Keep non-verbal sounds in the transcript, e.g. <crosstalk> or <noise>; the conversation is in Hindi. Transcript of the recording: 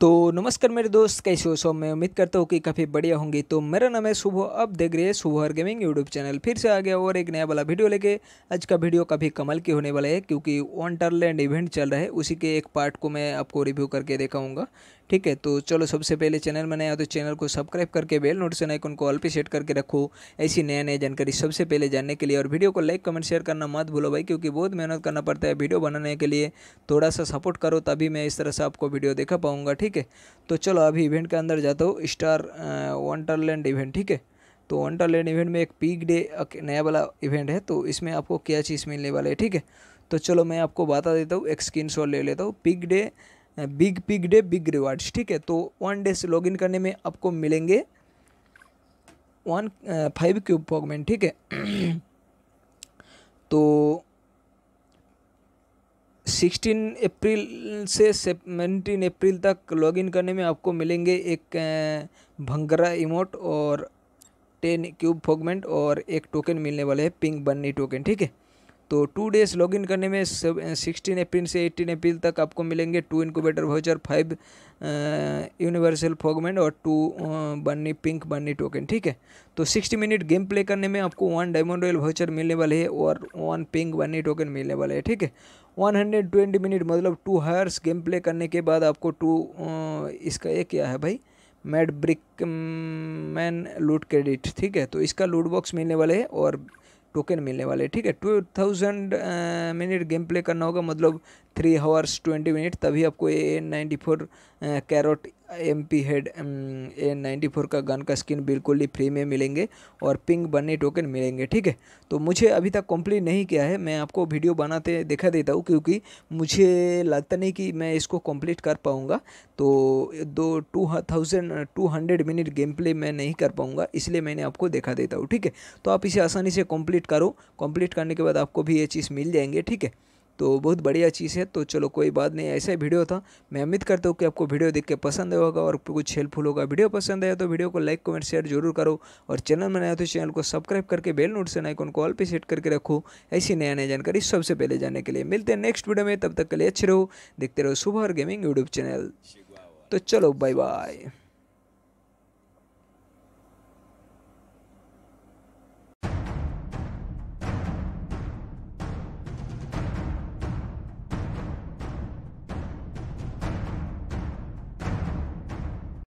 तो नमस्कार मेरे दोस्त कैसे हो सब मैं उम्मीद करता हूँ कि काफ़ी बढ़िया होंगी तो मेरा नाम है सुबह अब देख रहे हैं सुबह गेमिंग यूट्यूब चैनल फिर से आ गया और एक नया वाला वीडियो लेके आज का वीडियो काफ़ी कमल की होने वाला है क्योंकि वंटरलैंड इवेंट चल रहा है उसी के एक पार्ट को मैं आपको रिव्यू करके देखाऊँगा ठीक है तो चलो सबसे पहले चैनल में नया तो चैनल को सब्सक्राइब करके बेल नोटिफिकेशन आइकन को ऑल पे सेट करके रखो ऐसी नया नया जानकारी सबसे पहले जानने के लिए और वीडियो को लाइक कमेंट शेयर करना मत भूलो भाई क्योंकि बहुत मेहनत करना पड़ता है वीडियो बनाने के लिए थोड़ा सा सपोर्ट करो तभी मैं इस तरह से आपको वीडियो देखा पाऊँगा ठीक ठीक है तो चलो अभी इवेंट के अंदर जाता हूँ स्टार वंडरलैंड इवेंट ठीक है तो वंडरलैंड इवेंट में एक पीक डे नया वाला इवेंट है तो इसमें आपको क्या चीज़ मिलने वाला है ठीक है तो चलो मैं आपको बता देता हूँ एक स्क्रीन शॉट ले लेता हूँ pick day big pick day big rewards ठीक है तो वन डे से लॉग करने में आपको मिलेंगे वन फाइव क्यूब फॉगमेंट ठीक है <clears throat> तो सिक्सटीन अप्रैल से सेवनटीन अप्रैल तक लॉगिन करने में आपको मिलेंगे एक भंगरा इमोट और टेन क्यूब फोगमेंट और एक टोकन मिलने वाले हैं पिंक बन्नी टोकन ठीक है तो टू डेज लॉगिन करने में सिक्सटीन अप्रैल से एट्टीन अप्रैल तक आपको मिलेंगे two incubator voucher five universal fragment और टू बनी पिंक बनी टोकन ठीक है तो सिक्सटी मिनट गेम प्ले करने में आपको वन डायमंड रॉयल वाउचर मिलने वाले है और वन पिंक बनी टोकन मिलने वाले है ठीक है वन हंड्रेड ट्वेंटी मिनट मतलब टू हायर्स गेम प्ले करने के बाद आपको टू इसका एक क्या है भाई mad brick man loot credit ठीक है तो इसका लूट बॉक्स मिलने वाले है और टोकन मिलने वाले ठीक है two thousand minute game play करना होगा मतलब थ्री हावर्स ट्वेंटी मिनट तभी आपको A N ninety four carrot M P head A ninety four का गन का स्किन बिल्कुल ही फ्री में मिलेंगे और पिंक बनने टोकन मिलेंगे ठीक है तो मुझे अभी तक कंप्लीट नहीं किया है मैं आपको वीडियो बनाते दिखा देता हूँ क्योंकि मुझे लगता नहीं कि मैं इसको कंप्लीट कर पाऊँगा तो दो two thousand two hundred minute game play मैं नहीं कर पाऊँगा इसलिए मैंने आपको देखा देता हूँ ठीक है तो आप इसे आसानी से कम्प्लीट करो कम्प्लीट करने के बाद आपको भी ये चीज़ मिल जाएंगे ठीक है तो बहुत बढ़िया चीज़ है तो चलो कोई बात नहीं ऐसा ही वीडियो था मैं उम्मीद करता हूँ कि आपको वीडियो देख के पसंद होगा और कुछ हेल्पफुल होगा वीडियो पसंद आया तो वीडियो को लाइक कमेंट शेयर जरूर करो और चैनल में नया तो चैनल को सब्सक्राइब करके बेल से आइकॉन को ऑल पे सेट करके रखो ऐसी नया नया जानकारी सबसे पहले जाने के लिए मिलते हैं नेक्स्ट वीडियो में तब तक के लिए अच्छे रहो देखते रहो सुबह और गेमिंग यूट्यूब चैनल तो चलो बाय बाय